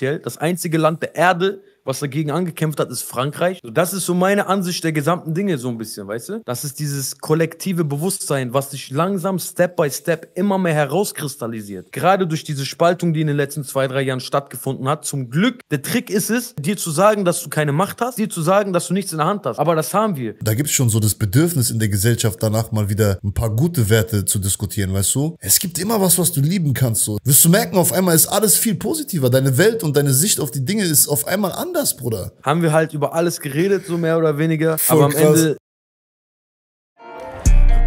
offiziell das einzige Land der Erde, was dagegen angekämpft hat, ist Frankreich. So, das ist so meine Ansicht der gesamten Dinge so ein bisschen, weißt du? Das ist dieses kollektive Bewusstsein, was sich langsam Step by Step immer mehr herauskristallisiert. Gerade durch diese Spaltung, die in den letzten zwei, drei Jahren stattgefunden hat. Zum Glück, der Trick ist es, dir zu sagen, dass du keine Macht hast, dir zu sagen, dass du nichts in der Hand hast. Aber das haben wir. Da gibt es schon so das Bedürfnis in der Gesellschaft danach mal wieder ein paar gute Werte zu diskutieren, weißt du? Es gibt immer was, was du lieben kannst. So. Wirst du merken, auf einmal ist alles viel positiver. Deine Welt und deine Sicht auf die Dinge ist auf einmal anders anders, Bruder. Haben wir halt über alles geredet, so mehr oder weniger. Voll aber am krass. Ende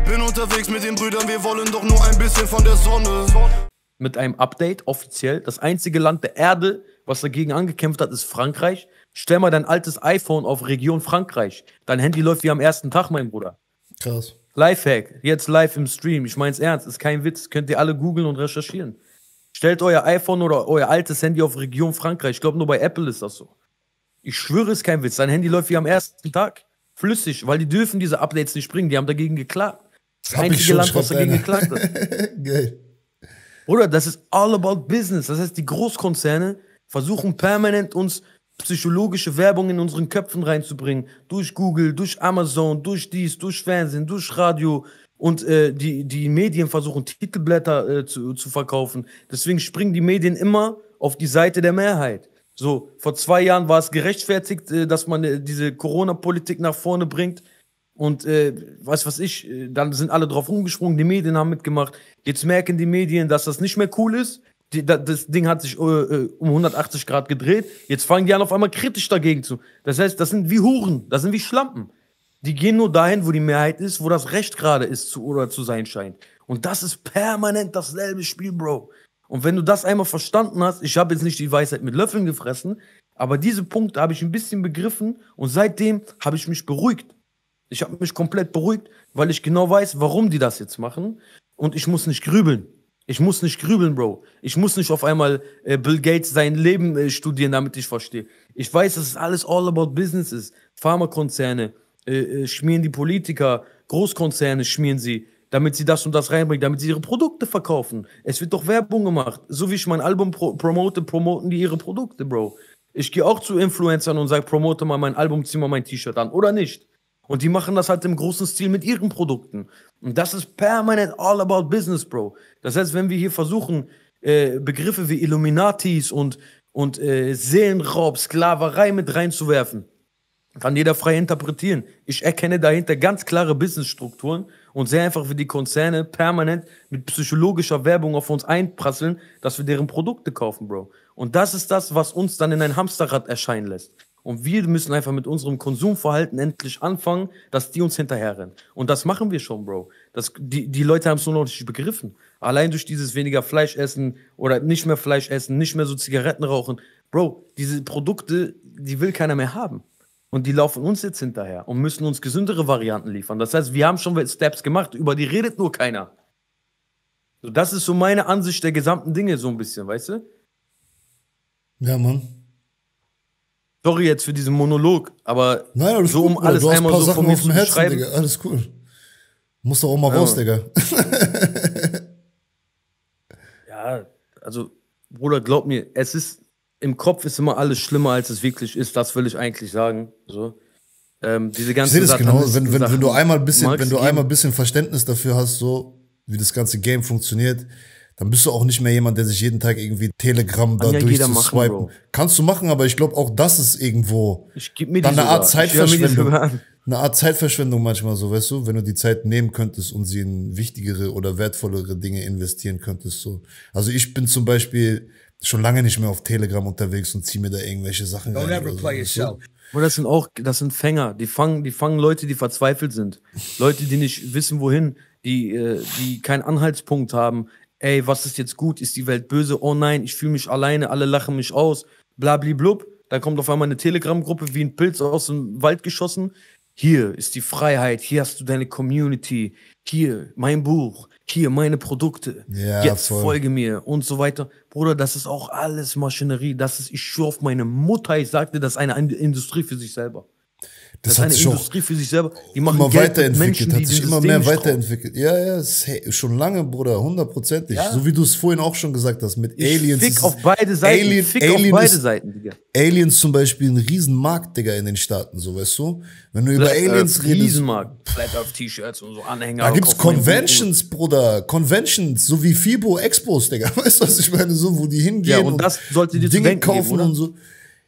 bin unterwegs mit den Brüdern, wir wollen doch nur ein bisschen von der Sonne. Mit einem Update offiziell. Das einzige Land der Erde, was dagegen angekämpft hat, ist Frankreich. Stell mal dein altes iPhone auf Region Frankreich. Dein Handy läuft wie am ersten Tag, mein Bruder. Krass. Lifehack, jetzt live im Stream. Ich mein's ernst, ist kein Witz. Könnt ihr alle googeln und recherchieren. Stellt euer iPhone oder euer altes Handy auf Region Frankreich. Ich glaube, nur bei Apple ist das so. Ich schwöre, es kein Witz. Dein Handy läuft wie am ersten Tag. Flüssig, weil die dürfen diese Updates nicht bringen. Die haben dagegen geklagt. Das das einzige Land, was dagegen einer. geklagt hat. Geil. Oder das ist all about business. Das heißt, die Großkonzerne versuchen permanent uns psychologische Werbung in unseren Köpfen reinzubringen. Durch Google, durch Amazon, durch dies, durch Fernsehen, durch Radio. Und äh, die, die Medien versuchen Titelblätter äh, zu, zu verkaufen. Deswegen springen die Medien immer auf die Seite der Mehrheit. So, vor zwei Jahren war es gerechtfertigt, äh, dass man äh, diese Corona-Politik nach vorne bringt. Und äh, weiß was ich, äh, dann sind alle drauf umgesprungen, die Medien haben mitgemacht. Jetzt merken die Medien, dass das nicht mehr cool ist. Die, das Ding hat sich äh, um 180 Grad gedreht. Jetzt fangen die an, auf einmal kritisch dagegen zu. Das heißt, das sind wie Huren, das sind wie Schlampen. Die gehen nur dahin, wo die Mehrheit ist, wo das Recht gerade ist zu, oder zu sein scheint. Und das ist permanent dasselbe Spiel, Bro. Und wenn du das einmal verstanden hast, ich habe jetzt nicht die Weisheit mit Löffeln gefressen, aber diese Punkte habe ich ein bisschen begriffen und seitdem habe ich mich beruhigt. Ich habe mich komplett beruhigt, weil ich genau weiß, warum die das jetzt machen und ich muss nicht grübeln. Ich muss nicht grübeln, Bro. Ich muss nicht auf einmal äh, Bill Gates sein Leben äh, studieren, damit ich verstehe. Ich weiß, dass es alles all about business ist. Pharmakonzerne äh, äh schmieren die Politiker, Großkonzerne schmieren sie, damit sie das und das reinbringen, damit sie ihre Produkte verkaufen. Es wird doch Werbung gemacht. So wie ich mein Album pro promote, promoten die ihre Produkte, Bro. Ich gehe auch zu Influencern und sage, promote mal mein Album, zieh mal mein T-Shirt an. Oder nicht? Und die machen das halt im großen Stil mit ihren Produkten. Und das ist permanent all about business, Bro. Das heißt, wenn wir hier versuchen, äh, Begriffe wie Illuminatis und, und äh, Seelenraub, Sklaverei mit reinzuwerfen, kann jeder frei interpretieren. Ich erkenne dahinter ganz klare Businessstrukturen. strukturen und sehr einfach wie die Konzerne permanent mit psychologischer Werbung auf uns einprasseln, dass wir deren Produkte kaufen, Bro. Und das ist das, was uns dann in ein Hamsterrad erscheinen lässt. Und wir müssen einfach mit unserem Konsumverhalten endlich anfangen, dass die uns hinterherrennen. Und das machen wir schon, Bro. Das, die, die Leute haben es nur noch nicht begriffen. Allein durch dieses weniger Fleisch essen oder nicht mehr Fleisch essen, nicht mehr so Zigaretten rauchen. Bro, diese Produkte, die will keiner mehr haben. Und die laufen uns jetzt hinterher und müssen uns gesündere Varianten liefern. Das heißt, wir haben schon Steps gemacht, über die redet nur keiner. So, das ist so meine Ansicht der gesamten Dinge, so ein bisschen, weißt du? Ja, Mann. Sorry jetzt für diesen Monolog, aber Nein, so um cool, alles einmal so Sachen von mir zu Herzen, schreiben. Digga. Alles cool. Muss doch auch mal ja. raus, Digga. ja, also, Bruder, glaub mir, es ist im Kopf ist immer alles schlimmer, als es wirklich ist. Das will ich eigentlich sagen. So. Ähm, diese ganze ich sehe das genau. Wenn, wenn, wenn, du einmal ein bisschen, wenn du geben. einmal bisschen Verständnis dafür hast, so wie das ganze Game funktioniert, dann bist du auch nicht mehr jemand, der sich jeden Tag irgendwie Telegram da ja, durchzuswipen. Kannst du machen, aber ich glaube auch das ist irgendwo ich geb mir dann eine Art Zeitverschwendung. Eine Art Zeitverschwendung manchmal so, weißt du, wenn du die Zeit nehmen könntest und sie in wichtigere oder wertvollere Dinge investieren könntest. so. Also ich bin zum Beispiel schon lange nicht mehr auf Telegram unterwegs und ziehe mir da irgendwelche Sachen Don't rein. Ever play yourself. Und das sind auch, das sind Fänger. Die fangen, die fangen Leute, die verzweifelt sind. Leute, die nicht wissen, wohin, die, äh, die keinen Anhaltspunkt haben. Ey, was ist jetzt gut? Ist die Welt böse? Oh nein, ich fühle mich alleine, alle lachen mich aus. Blabli Dann kommt auf einmal eine Telegram-Gruppe wie ein Pilz aus dem Wald geschossen. Hier ist die Freiheit, hier hast du deine Community, hier mein Buch, hier meine Produkte, ja, jetzt voll. folge mir und so weiter. Bruder, das ist auch alles Maschinerie. Das ist, ich schwör auf meine Mutter, ich sagte, das ist eine Industrie für sich selber. Das, das hat eine sich Industrie auch für sich selber. Die machen immer Geld weiterentwickelt, Menschen, hat sich immer mehr weiterentwickelt. Ja, ja, schon lange, Bruder, hundertprozentig. Ja. So wie du es vorhin auch schon gesagt hast, mit ich Aliens. Fick auf beide Seiten. Alien, fick Alien auf beide ist, Seiten, Digga. Aliens zum Beispiel ein Riesenmarkt, Digga, in den Staaten, so weißt du? Wenn du Blatt, über Aliens äh, redest. Riesenmarkt. Flat auf T-Shirts und so Anhänger. Da gibt's Conventions, Bruder. Conventions, so wie FIBO Expos, Digga. Weißt du, was ich meine? So, wo die hingehen. Ja, und, und das sollte dir Dinge zu kaufen geben, und so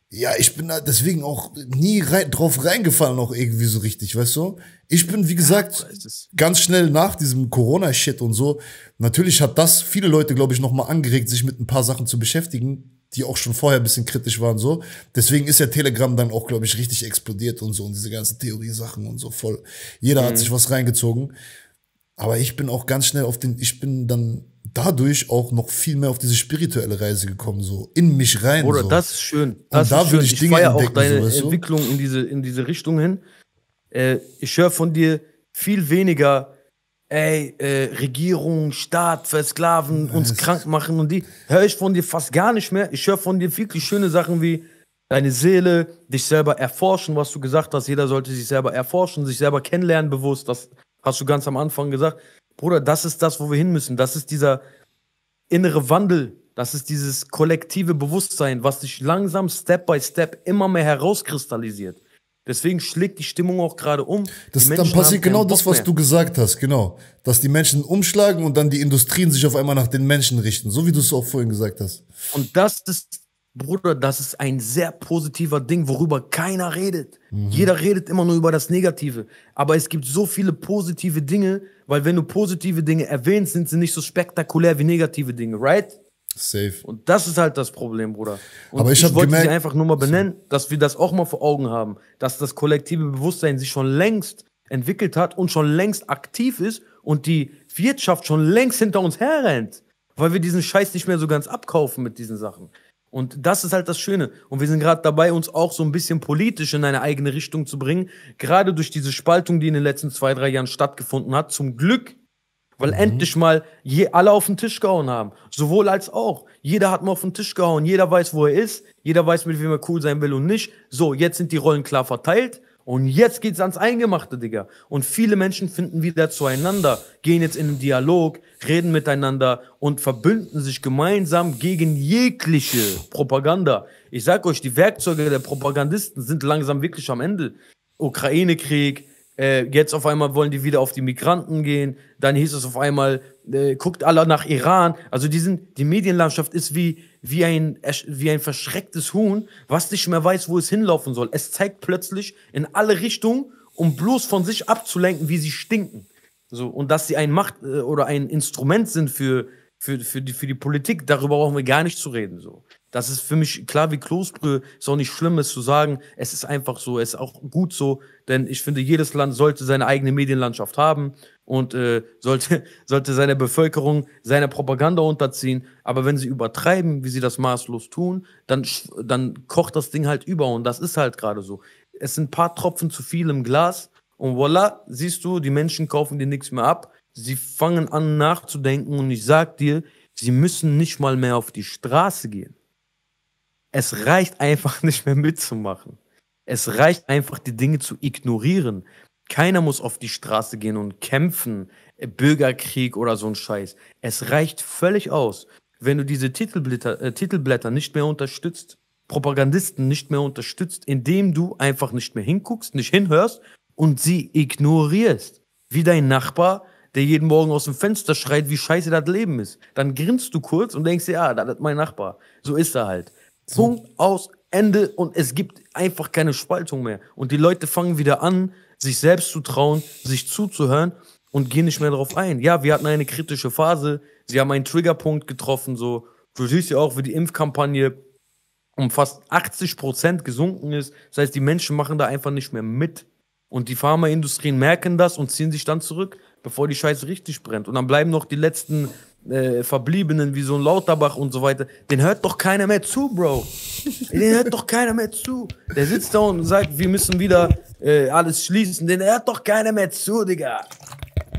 ja, ich bin da deswegen auch nie rein, drauf reingefallen, auch irgendwie so richtig, weißt du? Ich bin, wie gesagt, ganz schnell nach diesem Corona-Shit und so. Natürlich hat das viele Leute, glaube ich, nochmal angeregt, sich mit ein paar Sachen zu beschäftigen, die auch schon vorher ein bisschen kritisch waren, so. Deswegen ist ja Telegram dann auch, glaube ich, richtig explodiert und so und diese ganzen Theoriesachen und so voll. Jeder mhm. hat sich was reingezogen. Aber ich bin auch ganz schnell auf den, ich bin dann dadurch auch noch viel mehr auf diese spirituelle Reise gekommen, so in mich rein. Oder so. das ist schön. Das und da würde ich, ich Dinge entdecken. auch deine so, Entwicklung in diese, in diese Richtung hin. Äh, ich höre von dir viel weniger, ey, äh, Regierung, Staat, versklaven, uns krank machen und die. Höre ich von dir fast gar nicht mehr. Ich höre von dir wirklich schöne Sachen wie deine Seele, dich selber erforschen, was du gesagt hast. Jeder sollte sich selber erforschen, sich selber kennenlernen bewusst. Das hast du ganz am Anfang gesagt. Bruder, das ist das, wo wir hin müssen. Das ist dieser innere Wandel. Das ist dieses kollektive Bewusstsein, was sich langsam, Step by Step, immer mehr herauskristallisiert. Deswegen schlägt die Stimmung auch gerade um. Das, dann passiert genau das, was mehr. du gesagt hast, genau. Dass die Menschen umschlagen und dann die Industrien sich auf einmal nach den Menschen richten, so wie du es auch vorhin gesagt hast. Und das ist, Bruder, das ist ein sehr positiver Ding, worüber keiner redet. Mhm. Jeder redet immer nur über das Negative. Aber es gibt so viele positive Dinge, weil wenn du positive Dinge erwähnst, sind sie nicht so spektakulär wie negative Dinge, right? Safe. Und das ist halt das Problem, Bruder. Und Aber ich, ich wollte sie einfach nur mal benennen, dass wir das auch mal vor Augen haben, dass das kollektive Bewusstsein sich schon längst entwickelt hat und schon längst aktiv ist und die Wirtschaft schon längst hinter uns herrennt, weil wir diesen Scheiß nicht mehr so ganz abkaufen mit diesen Sachen. Und das ist halt das Schöne. Und wir sind gerade dabei, uns auch so ein bisschen politisch in eine eigene Richtung zu bringen. Gerade durch diese Spaltung, die in den letzten zwei, drei Jahren stattgefunden hat. Zum Glück. Weil mhm. endlich mal je, alle auf den Tisch gehauen haben. Sowohl als auch. Jeder hat mal auf den Tisch gehauen. Jeder weiß, wo er ist. Jeder weiß, mit wem er cool sein will und nicht. So, jetzt sind die Rollen klar verteilt. Und jetzt geht's ans Eingemachte, Digga. Und viele Menschen finden wieder zueinander, gehen jetzt in den Dialog, reden miteinander und verbünden sich gemeinsam gegen jegliche Propaganda. Ich sag euch, die Werkzeuge der Propagandisten sind langsam wirklich am Ende. Ukraine-Krieg, äh, jetzt auf einmal wollen die wieder auf die Migranten gehen, dann hieß es auf einmal, äh, guckt alle nach Iran. Also die sind, die Medienlandschaft ist wie, wie ein, wie ein verschrecktes Huhn, was nicht mehr weiß, wo es hinlaufen soll. Es zeigt plötzlich in alle Richtungen, um bloß von sich abzulenken, wie sie stinken. So, und dass sie ein Macht- äh, oder ein Instrument sind für für, für, die, für die Politik, darüber brauchen wir gar nicht zu reden. So. Das ist für mich klar wie Klosbrühe, ist auch nicht schlimm, es zu sagen, es ist einfach so, es ist auch gut so, denn ich finde, jedes Land sollte seine eigene Medienlandschaft haben und äh, sollte, sollte seine Bevölkerung seiner Propaganda unterziehen. Aber wenn sie übertreiben, wie sie das maßlos tun, dann, dann kocht das Ding halt über und das ist halt gerade so. Es sind ein paar Tropfen zu viel im Glas und voilà, siehst du, die Menschen kaufen dir nichts mehr ab Sie fangen an nachzudenken und ich sag dir, sie müssen nicht mal mehr auf die Straße gehen. Es reicht einfach nicht mehr mitzumachen. Es reicht einfach, die Dinge zu ignorieren. Keiner muss auf die Straße gehen und kämpfen, äh, Bürgerkrieg oder so ein Scheiß. Es reicht völlig aus, wenn du diese Titelblätter, äh, Titelblätter nicht mehr unterstützt, Propagandisten nicht mehr unterstützt, indem du einfach nicht mehr hinguckst, nicht hinhörst und sie ignorierst. Wie dein Nachbar, der jeden Morgen aus dem Fenster schreit, wie scheiße das Leben ist. Dann grinst du kurz und denkst dir, ja, ah, das ist mein Nachbar. So ist er halt. Punkt, aus, Ende und es gibt einfach keine Spaltung mehr. Und die Leute fangen wieder an, sich selbst zu trauen, sich zuzuhören und gehen nicht mehr darauf ein. Ja, wir hatten eine kritische Phase, sie haben einen Triggerpunkt getroffen, so. Du siehst ja auch, wie die Impfkampagne um fast 80 Prozent gesunken ist. Das heißt, die Menschen machen da einfach nicht mehr mit. Und die Pharmaindustrien merken das und ziehen sich dann zurück, bevor die Scheiße richtig brennt. Und dann bleiben noch die letzten äh, Verbliebenen wie so ein Lauterbach und so weiter. Den hört doch keiner mehr zu, Bro. Den hört doch keiner mehr zu. Der sitzt da und sagt, wir müssen wieder äh, alles schließen. Den hört doch keiner mehr zu, Digga.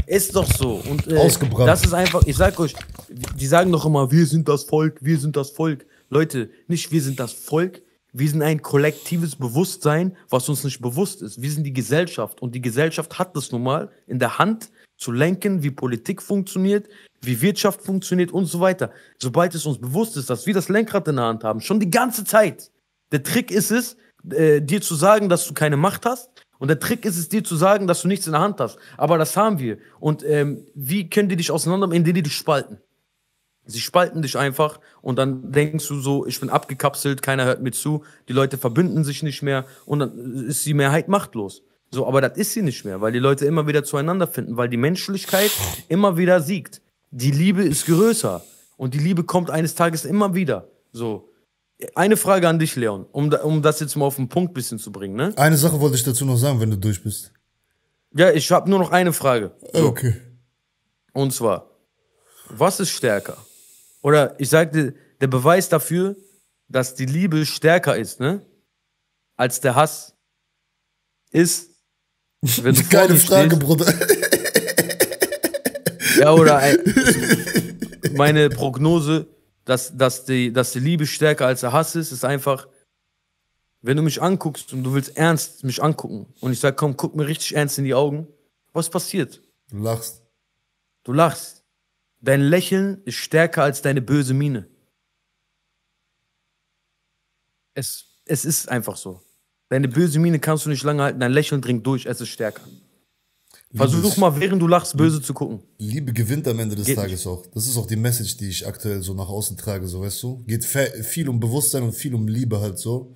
Ist doch so. Und, äh, Ausgebrannt. Das ist einfach, ich sag euch, die sagen doch immer, wir sind das Volk, wir sind das Volk. Leute, nicht wir sind das Volk, wir sind ein kollektives Bewusstsein, was uns nicht bewusst ist. Wir sind die Gesellschaft und die Gesellschaft hat das nun mal in der Hand, zu lenken, wie Politik funktioniert, wie Wirtschaft funktioniert und so weiter. Sobald es uns bewusst ist, dass wir das Lenkrad in der Hand haben, schon die ganze Zeit. Der Trick ist es, äh, dir zu sagen, dass du keine Macht hast. Und der Trick ist es, dir zu sagen, dass du nichts in der Hand hast. Aber das haben wir. Und ähm, wie können die dich auseinandernehmen, indem die dich spalten? Sie spalten dich einfach und dann denkst du so, ich bin abgekapselt, keiner hört mir zu, die Leute verbünden sich nicht mehr und dann ist die Mehrheit machtlos. So, aber das ist sie nicht mehr, weil die Leute immer wieder zueinander finden, weil die Menschlichkeit immer wieder siegt. Die Liebe ist größer und die Liebe kommt eines Tages immer wieder. So. Eine Frage an dich, Leon, um, um das jetzt mal auf den Punkt bisschen zu bringen. Ne? Eine Sache wollte ich dazu noch sagen, wenn du durch bist. Ja, ich habe nur noch eine Frage. So. Okay. Und zwar, was ist stärker? Oder ich sagte, der Beweis dafür, dass die Liebe stärker ist, ne? Als der Hass, ist, wenn du Keine Frage, stehst, Bruder. Ja, oder ein, meine Prognose, dass, dass, die, dass die Liebe stärker als der Hass ist, ist einfach, wenn du mich anguckst und du willst ernst mich angucken und ich sage, komm, guck mir richtig ernst in die Augen, was passiert? Du lachst. Du lachst. Dein Lächeln ist stärker als deine böse Miene. Es, es ist einfach so. Deine böse Miene kannst du nicht lange halten. Dein Lächeln dringt durch, es ist stärker. Versuch mal, während du lachst, böse zu gucken. Liebe gewinnt am Ende des Geht Tages nicht. auch. Das ist auch die Message, die ich aktuell so nach außen trage, so weißt du. Geht viel um Bewusstsein und viel um Liebe halt so.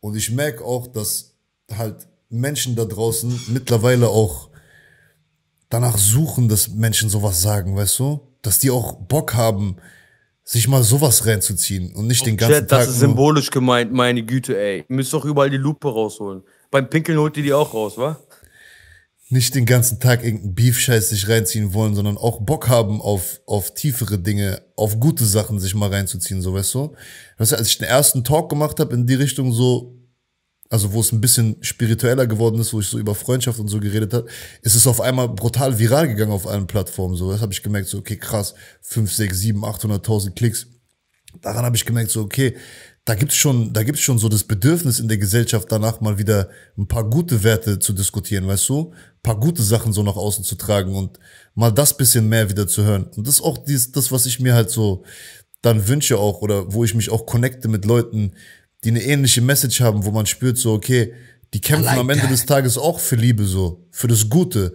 Und ich merke auch, dass halt Menschen da draußen mittlerweile auch danach suchen, dass Menschen sowas sagen, weißt du? Dass die auch Bock haben, sich mal sowas reinzuziehen und nicht den oh, ganzen Chat, Tag. Das ist symbolisch gemeint, meine Güte, ey. Ihr müsst doch überall die Lupe rausholen. Beim Pinkeln holt ihr die auch raus, wa? Nicht den ganzen Tag irgendeinen Beef-Scheiß sich reinziehen wollen, sondern auch Bock haben auf, auf tiefere Dinge, auf gute Sachen sich mal reinzuziehen, so weißt du? Weißt du, als ich den ersten Talk gemacht habe in die Richtung so, also wo es ein bisschen spiritueller geworden ist, wo ich so über Freundschaft und so geredet habe, ist es auf einmal brutal viral gegangen auf allen Plattformen. So, das habe ich gemerkt, so, okay, krass, 5, 6, 7, 800.000 Klicks. Daran habe ich gemerkt, so, okay, da gibt's schon, da gibt's schon so das Bedürfnis in der Gesellschaft danach mal wieder ein paar gute Werte zu diskutieren, weißt du? Ein paar gute Sachen so nach außen zu tragen und mal das bisschen mehr wieder zu hören. Und das ist auch dies, das, was ich mir halt so dann wünsche auch oder wo ich mich auch connecte mit Leuten, die eine ähnliche Message haben, wo man spürt so, okay, die kämpfen like am Ende that. des Tages auch für Liebe so, für das Gute,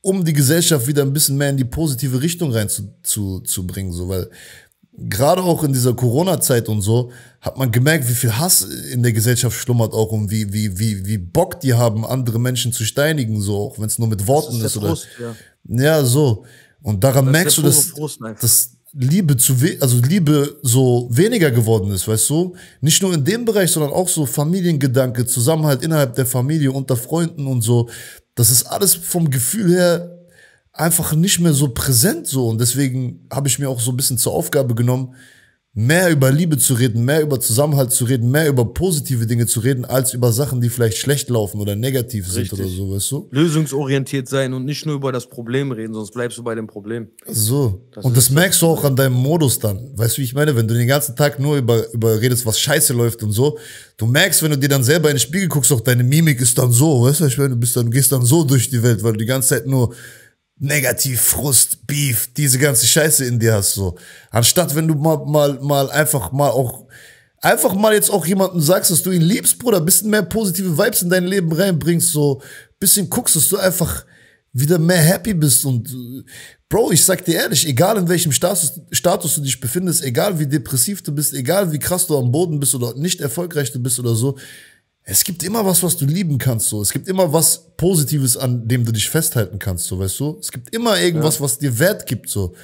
um die Gesellschaft wieder ein bisschen mehr in die positive Richtung rein zu, zu zu bringen, so, weil gerade auch in dieser Corona-Zeit und so, hat man gemerkt, wie viel Hass in der Gesellschaft schlummert auch und wie, wie, wie, wie Bock die haben, andere Menschen zu steinigen, so, auch wenn es nur mit Worten das ist, ist Frust, Ja. ja. so. Und daran merkst du, dass, Frust, dass, Liebe zu, also Liebe so weniger geworden ist, weißt du? Nicht nur in dem Bereich, sondern auch so Familiengedanke, Zusammenhalt innerhalb der Familie, unter Freunden und so. Das ist alles vom Gefühl her einfach nicht mehr so präsent so. Und deswegen habe ich mir auch so ein bisschen zur Aufgabe genommen, mehr über Liebe zu reden, mehr über Zusammenhalt zu reden, mehr über positive Dinge zu reden, als über Sachen, die vielleicht schlecht laufen oder negativ Richtig. sind oder so, weißt du? Lösungsorientiert sein und nicht nur über das Problem reden, sonst bleibst du bei dem Problem. So. Das und das merkst du auch an deinem Modus dann. Weißt du, wie ich meine? Wenn du den ganzen Tag nur über, über redest, was scheiße läuft und so, du merkst, wenn du dir dann selber in den Spiegel guckst, auch deine Mimik ist dann so, weißt du, ich meine, du bist dann, gehst dann so durch die Welt, weil du die ganze Zeit nur negativ, Frust, Beef, diese ganze Scheiße in dir hast so. Anstatt wenn du mal, mal, mal einfach mal auch, einfach mal jetzt auch jemandem sagst, dass du ihn liebst, Bruder, bisschen mehr positive Vibes in dein Leben reinbringst, so, bisschen guckst, dass du einfach wieder mehr happy bist und, Bro, ich sag dir ehrlich, egal in welchem Status, Status du dich befindest, egal wie depressiv du bist, egal wie krass du am Boden bist oder nicht erfolgreich du bist oder so, es gibt immer was, was du lieben kannst, so. Es gibt immer was Positives, an dem du dich festhalten kannst, so, weißt du? Es gibt immer irgendwas, ja. was dir Wert gibt, so.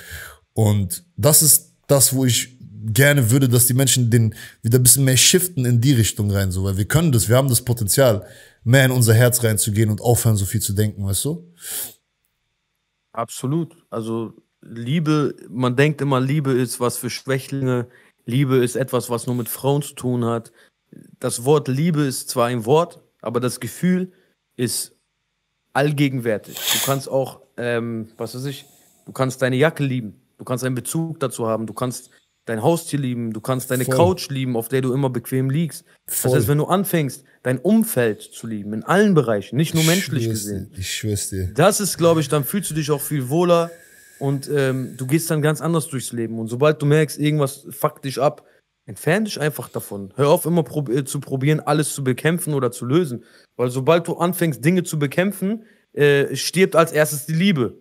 Und das ist das, wo ich gerne würde, dass die Menschen den wieder ein bisschen mehr shiften in die Richtung rein, so, weil wir können das, wir haben das Potenzial, mehr in unser Herz reinzugehen und aufhören, so viel zu denken, weißt du? Absolut. Also Liebe, man denkt immer, Liebe ist was für Schwächlinge, Liebe ist etwas, was nur mit Frauen zu tun hat das Wort Liebe ist zwar ein Wort, aber das Gefühl ist allgegenwärtig. Du kannst auch, ähm, was weiß ich, du kannst deine Jacke lieben, du kannst einen Bezug dazu haben, du kannst dein Haustier lieben, du kannst deine Voll. Couch lieben, auf der du immer bequem liegst. Voll. Das heißt, wenn du anfängst, dein Umfeld zu lieben, in allen Bereichen, nicht nur ich menschlich gesehen. Dir, ich schwör's dir. Das ist, glaube ich, dann fühlst du dich auch viel wohler und ähm, du gehst dann ganz anders durchs Leben. Und sobald du merkst, irgendwas fuckt dich ab, Entferne dich einfach davon. Hör auf, immer prob äh, zu probieren, alles zu bekämpfen oder zu lösen. Weil sobald du anfängst, Dinge zu bekämpfen, äh, stirbt als erstes die Liebe.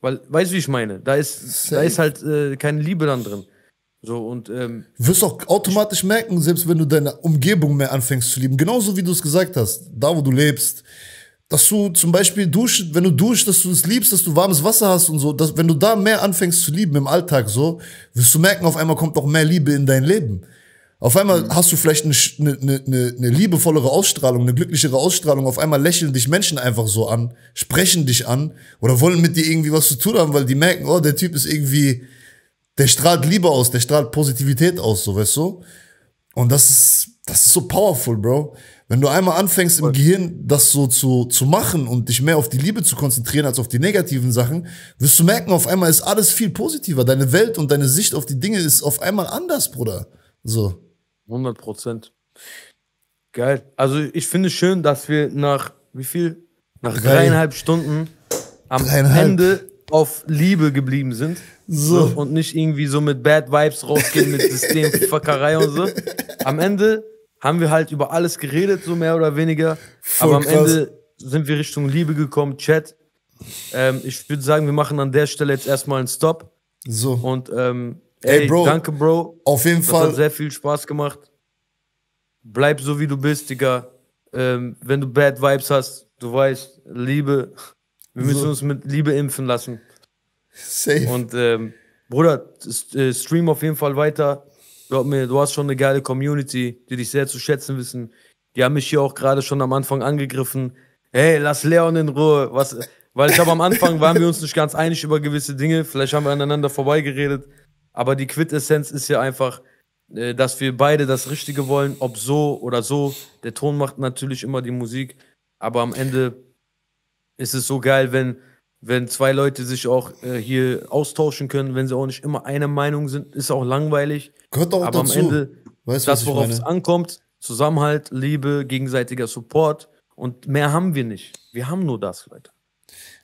Weil, weißt du, wie ich meine? Da ist, da ist halt äh, keine Liebe dann drin. So und ähm, wirst auch automatisch merken, selbst wenn du deine Umgebung mehr anfängst zu lieben, genauso wie du es gesagt hast, da wo du lebst, dass du zum Beispiel duschst, wenn du duschst, dass du es liebst, dass du warmes Wasser hast und so, dass, wenn du da mehr anfängst zu lieben im Alltag so, wirst du merken, auf einmal kommt auch mehr Liebe in dein Leben. Auf einmal mhm. hast du vielleicht eine, eine, eine, eine ne liebevollere Ausstrahlung, eine glücklichere Ausstrahlung. Auf einmal lächeln dich Menschen einfach so an, sprechen dich an oder wollen mit dir irgendwie was zu tun haben, weil die merken, oh, der Typ ist irgendwie, der strahlt Liebe aus, der strahlt Positivität aus, so weißt du. Und das ist, das ist so powerful, Bro. Wenn du einmal anfängst im Gehirn das so zu, zu machen und dich mehr auf die Liebe zu konzentrieren als auf die negativen Sachen, wirst du merken, auf einmal ist alles viel positiver. Deine Welt und deine Sicht auf die Dinge ist auf einmal anders, Bruder. So. 100 Prozent. Geil. Also ich finde schön, dass wir nach wie viel? Nach Drei. dreieinhalb Stunden am dreieinhalb. Ende auf Liebe geblieben sind. So. Und nicht irgendwie so mit Bad Vibes rausgehen, mit Systemfuckerei und so. Am Ende haben wir halt über alles geredet, so mehr oder weniger. Voll Aber am krass. Ende sind wir Richtung Liebe gekommen, Chat. Ähm, ich würde sagen, wir machen an der Stelle jetzt erstmal einen Stop. So. Und ähm, ey, ey, Bro, danke, Bro. Auf jeden das Fall. Hat sehr viel Spaß gemacht. Bleib so wie du bist, Digga. Ähm, wenn du Bad Vibes hast, du weißt, Liebe. Wir müssen uns mit Liebe impfen lassen. Safe. Und ähm, Bruder, äh, stream auf jeden Fall weiter. Glaub mir, du hast schon eine geile Community, die dich sehr zu schätzen wissen. Die haben mich hier auch gerade schon am Anfang angegriffen. Hey, lass Leon in Ruhe. Was, weil ich glaube, am Anfang waren wir uns nicht ganz einig über gewisse Dinge. Vielleicht haben wir aneinander vorbeigeredet. Aber die Quintessenz ist ja einfach, äh, dass wir beide das Richtige wollen, ob so oder so. Der Ton macht natürlich immer die Musik. Aber am Ende ist es so geil, wenn wenn zwei Leute sich auch äh, hier austauschen können, wenn sie auch nicht immer einer Meinung sind, ist auch langweilig. Gehört auch Aber dazu. am Ende, weißt, das, worauf es ankommt, Zusammenhalt, Liebe, gegenseitiger Support und mehr haben wir nicht. Wir haben nur das, Leute.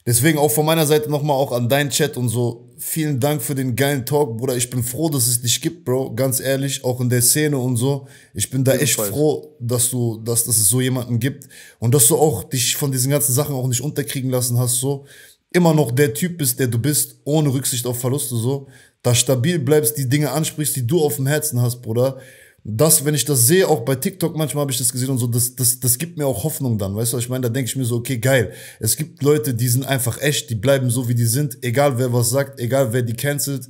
Deswegen auch von meiner Seite nochmal auch an deinen Chat und so. Vielen Dank für den geilen Talk, Bruder. Ich bin froh, dass es dich gibt, Bro. Ganz ehrlich, auch in der Szene und so. Ich bin da Jedenfalls. echt froh, dass du, dass, dass es so jemanden gibt und dass du auch dich von diesen ganzen Sachen auch nicht unterkriegen lassen hast, so immer noch der Typ bist, der du bist, ohne Rücksicht auf Verluste so, da stabil bleibst, die Dinge ansprichst, die du auf dem Herzen hast, Bruder. Das, wenn ich das sehe, auch bei TikTok manchmal habe ich das gesehen und so, das, das, das gibt mir auch Hoffnung dann, weißt du, ich meine, da denke ich mir so, okay, geil, es gibt Leute, die sind einfach echt, die bleiben so, wie die sind, egal wer was sagt, egal wer die cancelt,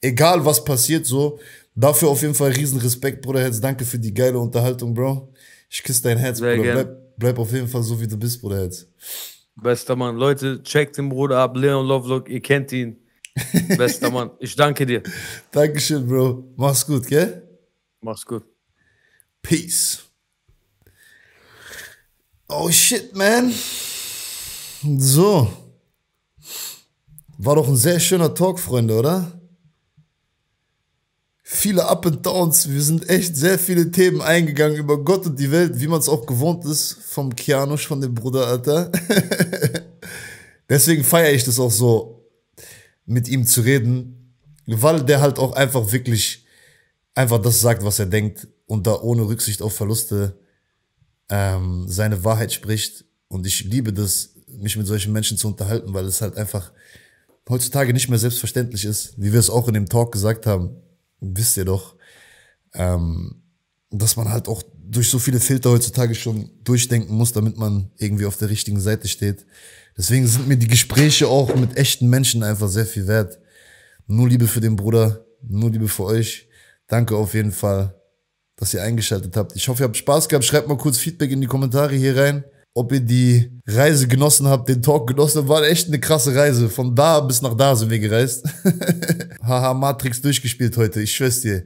egal was passiert so, dafür auf jeden Fall riesen Respekt, Bruder, Herz, danke für die geile Unterhaltung, Bro, ich küsse dein Herz, Sehr Bruder, bleib, bleib auf jeden Fall so, wie du bist, Bruder, Herz. Bester Mann. Leute, checkt den Bruder ab. Leon Lovelock, ihr kennt ihn. Bester Mann. Ich danke dir. Dankeschön, Bro. Mach's gut, gell? Mach's gut. Peace. Oh shit, man. So. War doch ein sehr schöner Talk, Freunde, oder? viele Up and Downs. Wir sind echt sehr viele Themen eingegangen über Gott und die Welt, wie man es auch gewohnt ist vom Kianusch, von dem Bruder, Alter. Deswegen feiere ich das auch so, mit ihm zu reden, weil der halt auch einfach wirklich einfach das sagt, was er denkt und da ohne Rücksicht auf Verluste ähm, seine Wahrheit spricht. Und ich liebe das, mich mit solchen Menschen zu unterhalten, weil es halt einfach heutzutage nicht mehr selbstverständlich ist, wie wir es auch in dem Talk gesagt haben wisst ihr doch, ähm, dass man halt auch durch so viele Filter heutzutage schon durchdenken muss, damit man irgendwie auf der richtigen Seite steht. Deswegen sind mir die Gespräche auch mit echten Menschen einfach sehr viel wert. Nur Liebe für den Bruder, nur Liebe für euch. Danke auf jeden Fall, dass ihr eingeschaltet habt. Ich hoffe, ihr habt Spaß gehabt. Schreibt mal kurz Feedback in die Kommentare hier rein ob ihr die Reise genossen habt, den Talk genossen habt. War echt eine krasse Reise. Von da bis nach da sind wir gereist. Haha, Matrix durchgespielt heute, ich schwör's dir.